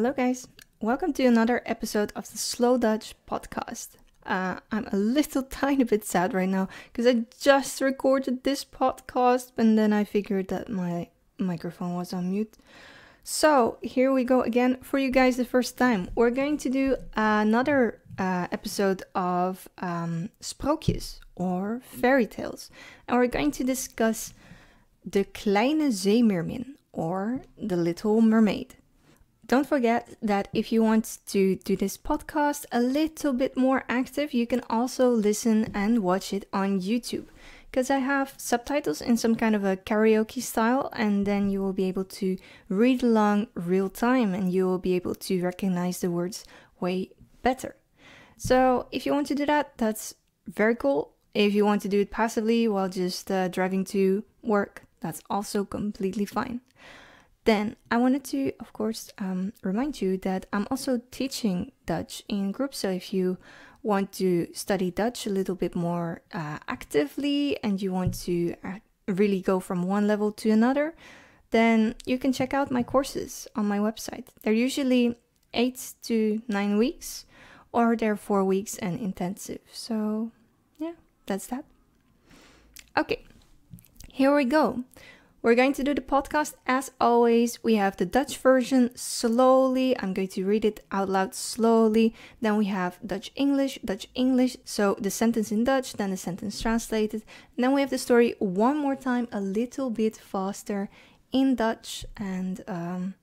Hello, guys. Welcome to another episode of the Slow Dutch podcast. Uh, I'm a little tiny bit sad right now because I just recorded this podcast and then I figured that my microphone was on mute. So here we go again for you guys the first time. We're going to do another uh, episode of um, sprookjes or fairy tales, and we're going to discuss De Kleine Zeemermin or The Little Mermaid. Don't forget that if you want to do this podcast a little bit more active, you can also listen and watch it on YouTube because I have subtitles in some kind of a karaoke style, and then you will be able to read along real time and you will be able to recognize the words way better. So, if you want to do that, that's very cool. If you want to do it passively while just uh, driving to work, that's also completely fine. Then I wanted to, of course, um, remind you that I'm also teaching Dutch in groups. So if you want to study Dutch a little bit more uh, actively and you want to uh, really go from one level to another, then you can check out my courses on my website. They're usually eight to nine weeks, or they're four weeks and intensive. So, yeah, that's that. Okay, here we go. We're going to do the podcast as always. We have the Dutch version slowly. I'm going to read it out loud slowly. Then we have Dutch English, Dutch English. So the sentence in Dutch, then the sentence translated. And then we have the story one more time, a little bit faster in Dutch. And um,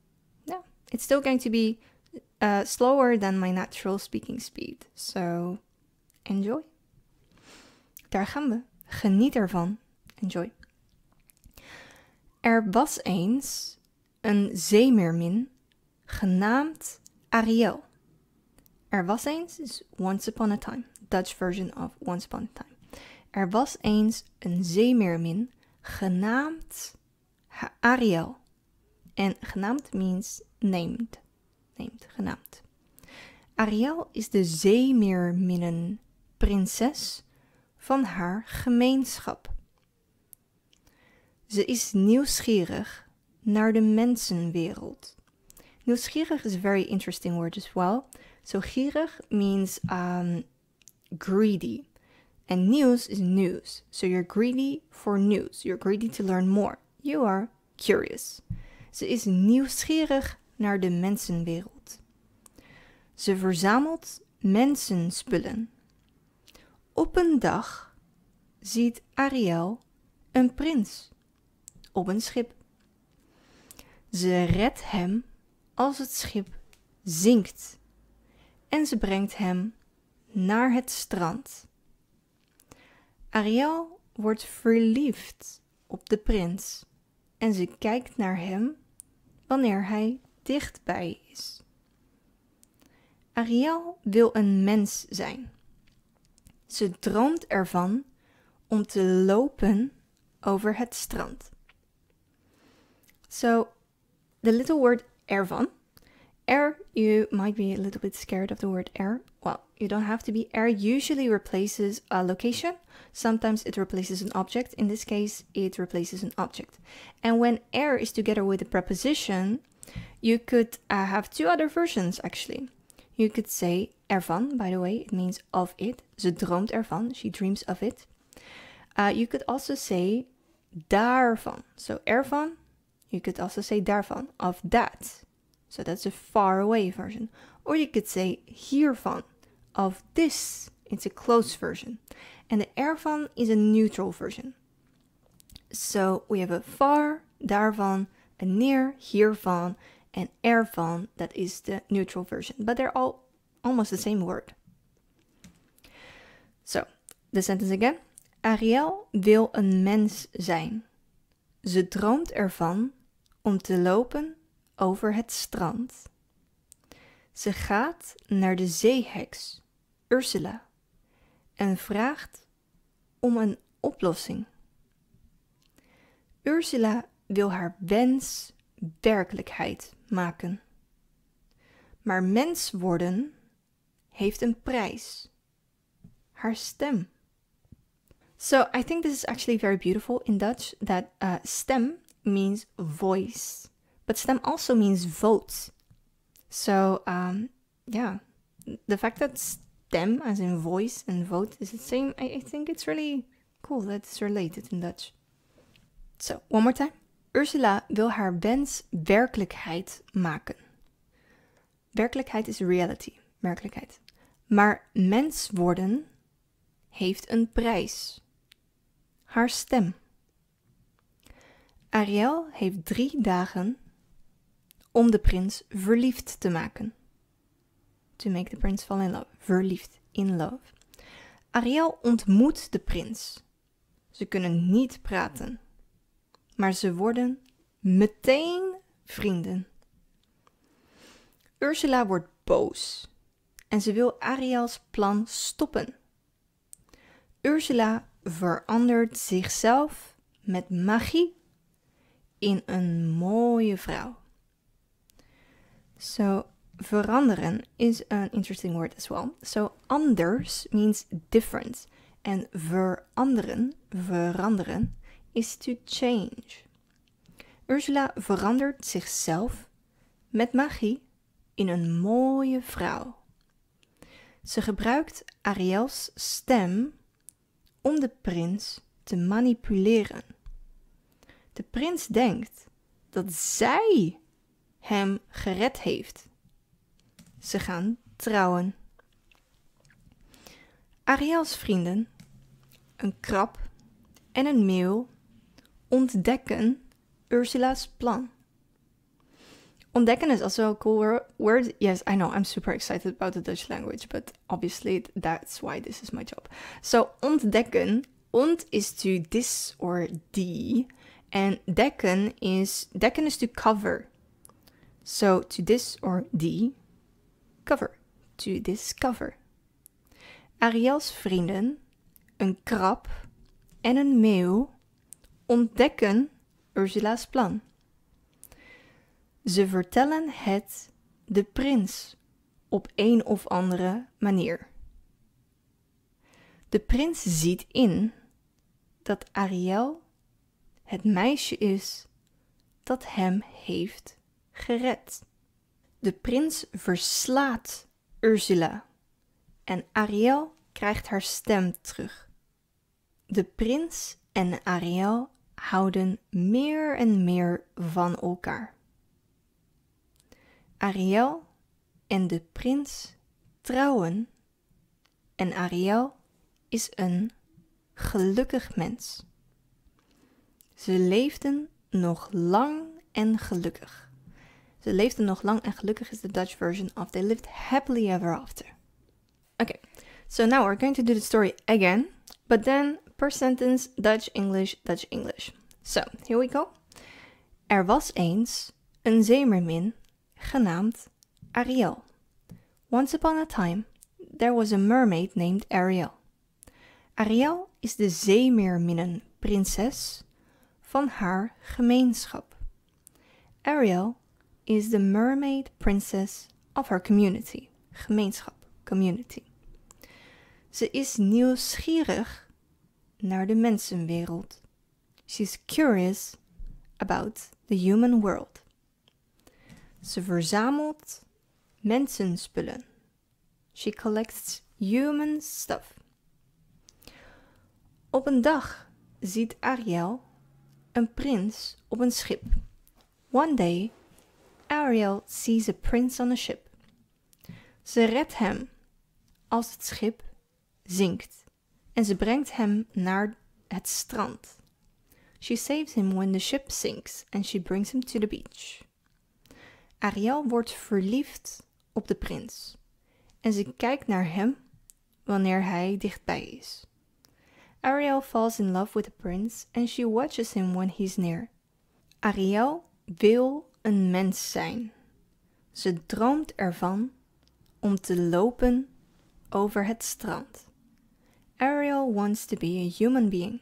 yeah, it's still going to be uh, slower than my natural speaking speed. So enjoy. Daar gaan we. Geniet ervan. Enjoy. Er was eens een zeemeermin genaamd Ariel. Er was eens dus Once Upon a Time, Dutch version of Once Upon a Time. Er was eens een zeemeermin genaamd Ariel. En genaamd means named. Named, genaamd. Ariel is de zeemeerminnenprinses van haar gemeenschap. Ze is nieuwsgierig naar de mensenwereld. Nieuwsgierig is a very interesting word as well. So gierig means um, greedy. And news is news. So you're greedy for news. You're greedy to learn more. You are curious. Ze is nieuwsgierig naar de mensenwereld. Ze verzamelt mensenspullen. Op een dag ziet Ariel een prins op een schip. Ze redt hem als het schip zinkt en ze brengt hem naar het strand. Ariel wordt verliefd op de prins en ze kijkt naar hem wanneer hij dichtbij is. Ariel wil een mens zijn. Ze droomt ervan om te lopen over het strand. So the little word ervan. Er, you might be a little bit scared of the word er. Well, you don't have to be. Er usually replaces a location. Sometimes it replaces an object. In this case, it replaces an object. And when er is together with a preposition, you could uh, have two other versions actually. You could say ervan, by the way, it means of it. Ze droomt ervan, she dreams of it. Uh, you could also say daarvan. So ervan you could also say daarvan, of that. So that's a far away version. Or you could say hiervan, of this. It's a close version. And the ervan is a neutral version. So we have a far, daarvan, a near, hiervan, and ervan that is the neutral version. But they're all almost the same word. So, the sentence again. Ariel wil een mens zijn. Ze droomt ervan om te lopen over het strand. Ze gaat naar de zeeheks, Ursula, en vraagt om een oplossing. Ursula wil haar wens werkelijkheid maken. Maar mens worden heeft een prijs. Haar stem. So I think this is actually very beautiful in Dutch that uh, stem means voice, but stem also means vote. So, um, yeah, the fact that stem, as in voice and vote, is the same, I, I think it's really cool that it's related in Dutch. So, one more time. Ursula wil haar wens werkelijkheid maken. Werkelijkheid is reality, werkelijkheid. Maar mens worden heeft een prijs. Haar stem. Ariel heeft drie dagen om de prins verliefd te maken. To make the prince fall in love. Verliefd in love. Ariel ontmoet de prins. Ze kunnen niet praten, maar ze worden meteen vrienden. Ursula wordt boos en ze wil Ariel's plan stoppen. Ursula verandert zichzelf met magie in een mooie vrouw. So, veranderen is an interesting word as well. So, anders means different. En veranderen, veranderen, is to change. Ursula verandert zichzelf met magie in een mooie vrouw. Ze gebruikt Ariel's stem om de prins te manipuleren. De prins denkt dat zij hem gered heeft. Ze gaan trouwen. Ariel's vrienden, een krab en een meeuw, ontdekken Ursula's plan. Ontdekken is also a cool word. Yes, I know. I'm super excited about the Dutch language, but obviously that's why this is my job. So, ontdekken. Ont is to dis or die. En dekken is dekken is to cover. So to this or the cover. To this cover. Ariel's vrienden, een krab en een meeuw ontdekken Ursula's plan. Ze vertellen het de prins op een of andere manier. De prins ziet in dat Ariel het meisje is dat hem heeft gered. De prins verslaat Ursula en Ariel krijgt haar stem terug. De prins en Ariel houden meer en meer van elkaar. Ariel en de prins trouwen en Ariel is een gelukkig mens. Ze leefden nog lang en gelukkig. Ze leefden nog lang en gelukkig is the Dutch version of they lived happily ever after. Oké, so now we're going to do the story again, but then per sentence Dutch English Dutch English. So, here we go. Er was eens een zeemermin genaamd Ariel. Once upon a time, there was a mermaid named Ariel. Ariel is de prinses van haar gemeenschap. Ariel is the mermaid princess of her community. Gemeenschap, community. Ze is nieuwsgierig naar de mensenwereld. She's curious about the human world. Ze verzamelt mensenspullen. She collects human stuff. Op een dag ziet Ariel een prins op een schip. One day, Ariel sees a prince on a ship. Ze redt hem als het schip zinkt en ze brengt hem naar het strand. She saves him when the ship sinks and she brings him to the beach. Ariel wordt verliefd op de prins en ze kijkt naar hem wanneer hij dichtbij is. Ariel falls in love with the prince and she watches him when he's near. Ariel wil een mens zijn. Ze droomt ervan om te lopen over het strand. Ariel wants to be a human being.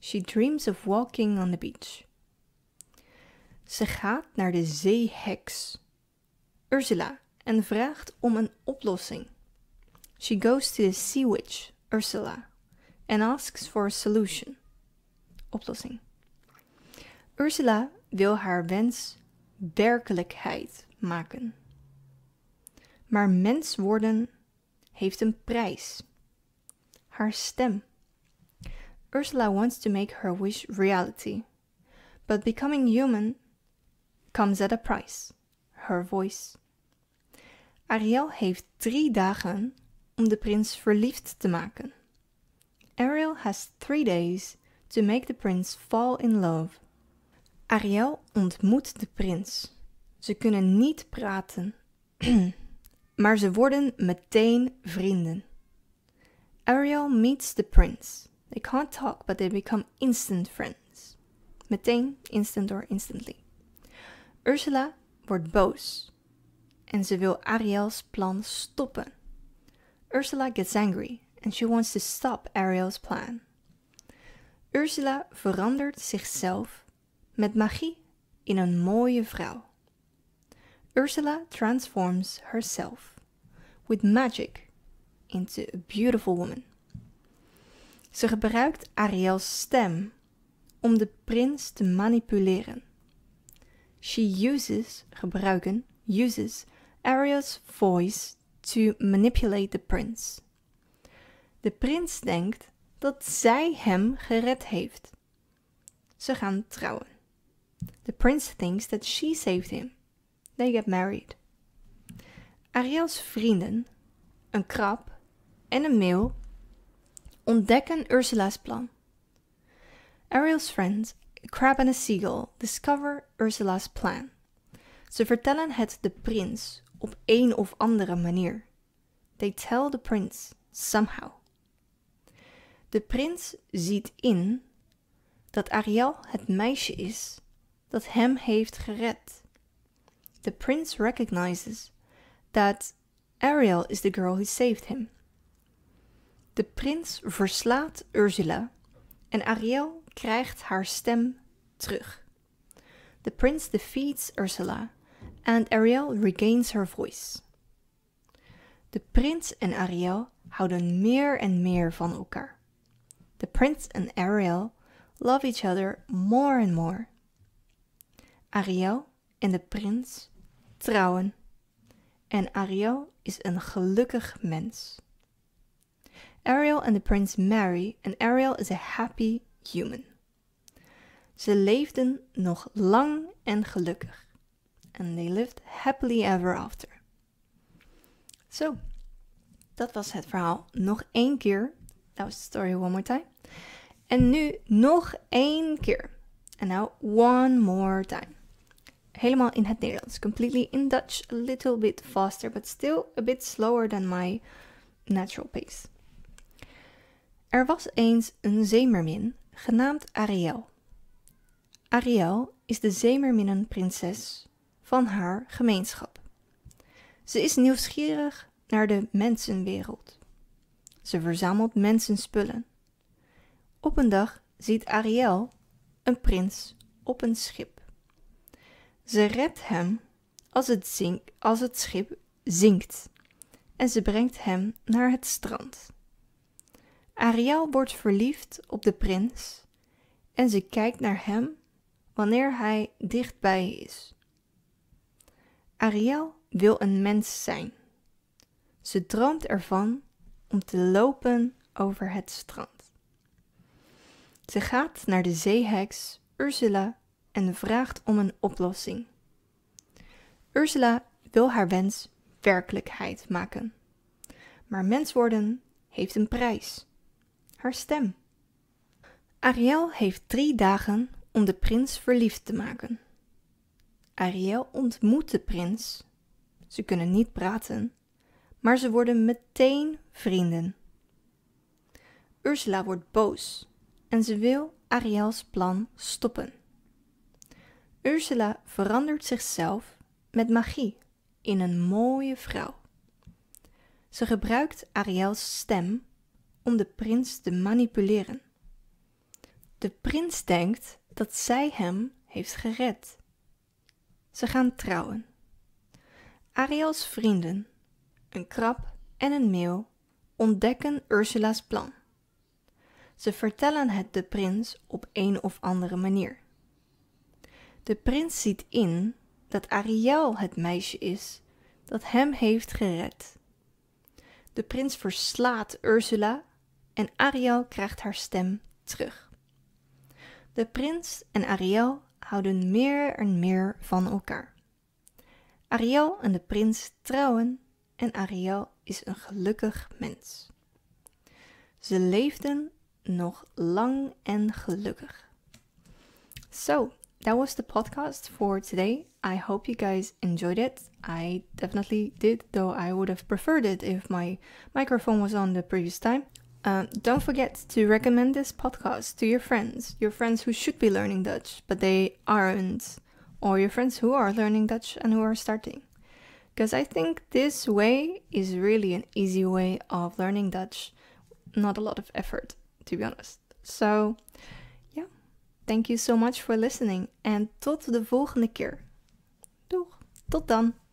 She dreams of walking on the beach. Ze gaat naar de zeeheks, Ursula, en vraagt om een oplossing. She goes to the sea witch, Ursula, and asks for a solution. Oplossing. Ursula wil haar wens werkelijkheid maken. Maar mens worden heeft een prijs. Haar stem. Ursula wants to make her wish reality. But becoming human comes at a price. Her voice. Ariel heeft drie dagen om de prins verliefd te maken. Ariel has three days to make the prince fall in love. Ariel ontmoet de prins. Ze kunnen niet praten, maar ze worden meteen vrienden. Ariel meets the prince. They can't talk, but they become instant friends. Meteen, instant or instantly. Ursula wordt boos en ze wil Ariel's plan stoppen. Ursula gets angry and she wants to stop Ariel's plan. Ursula verandert zichzelf met magie in een mooie vrouw. Ursula transforms herself with magic into a beautiful woman. Ze gebruikt Ariel's stem om de prins te manipuleren. She uses, gebruiken, uses Ariel's voice to manipulate the prince. De prins denkt dat zij hem gered heeft. Ze gaan trouwen. The prince thinks that she saved him. They get married. Ariel's vrienden, een krab en een meeuw ontdekken Ursula's plan. Ariel's friends, a crab and a seagull, discover Ursula's plan. Ze vertellen het de prins op een of andere manier. They tell the prince somehow. De prins ziet in dat Ariel het meisje is dat hem heeft gered. The prince recognizes that Ariel is the girl who saved him. De prins verslaat Ursula en Ariel krijgt haar stem terug. The prince defeats Ursula and Ariel regains her voice. De prins en Ariel houden meer en meer van elkaar the prince and Ariel love each other more and more. Ariel en de prins trouwen en Ariel is een gelukkig mens. Ariel en de prins marry en Ariel is a happy human. Ze leefden nog lang en gelukkig. And they lived happily ever after. Zo, so, dat was het verhaal. Nog één keer That was the story one more time. En nu nog één keer. En now one more time. Helemaal in het Nederlands. Completely in Dutch, a little bit faster, but still a bit slower than my natural pace. Er was eens een zeemermin genaamd Ariel. Ariel is de zeemerminnenprinses van haar gemeenschap. Ze is nieuwsgierig naar de mensenwereld. Ze verzamelt mensen spullen. Op een dag ziet Ariel een prins op een schip. Ze redt hem als het, zink, als het schip zinkt en ze brengt hem naar het strand. Ariel wordt verliefd op de prins en ze kijkt naar hem wanneer hij dichtbij is. Ariel wil een mens zijn. Ze droomt ervan om te lopen over het strand. Ze gaat naar de zeeheks Ursula en vraagt om een oplossing. Ursula wil haar wens werkelijkheid maken. Maar mens worden heeft een prijs: haar stem. Ariel heeft drie dagen om de prins verliefd te maken. Ariel ontmoet de prins. Ze kunnen niet praten, maar ze worden meteen vrienden. Ursula wordt boos en ze wil Ariel's plan stoppen. Ursula verandert zichzelf met magie in een mooie vrouw. Ze gebruikt Ariel's stem om de prins te manipuleren. De prins denkt dat zij hem heeft gered. Ze gaan trouwen. Ariel's vrienden een krab en een mail ontdekken Ursula's plan. Ze vertellen het de prins op een of andere manier. De prins ziet in dat Ariel het meisje is dat hem heeft gered. De prins verslaat Ursula en Ariel krijgt haar stem terug. De prins en Ariel houden meer en meer van elkaar. Ariel en de prins trouwen en Ariel is een gelukkig mens. Ze leefden nog lang en gelukkig. So, that was the podcast for today. I hope you guys enjoyed it. I definitely did, though I would have preferred it if my microphone was on the previous time. Uh, don't forget to recommend this podcast to your friends, your friends who should be learning Dutch, but they aren't, or your friends who are learning Dutch and who are starting because I think this way is really an easy way of learning Dutch. Not a lot of effort, to be honest. So, yeah. Thank you so much for listening and tot de volgende keer. Doeg, tot dan!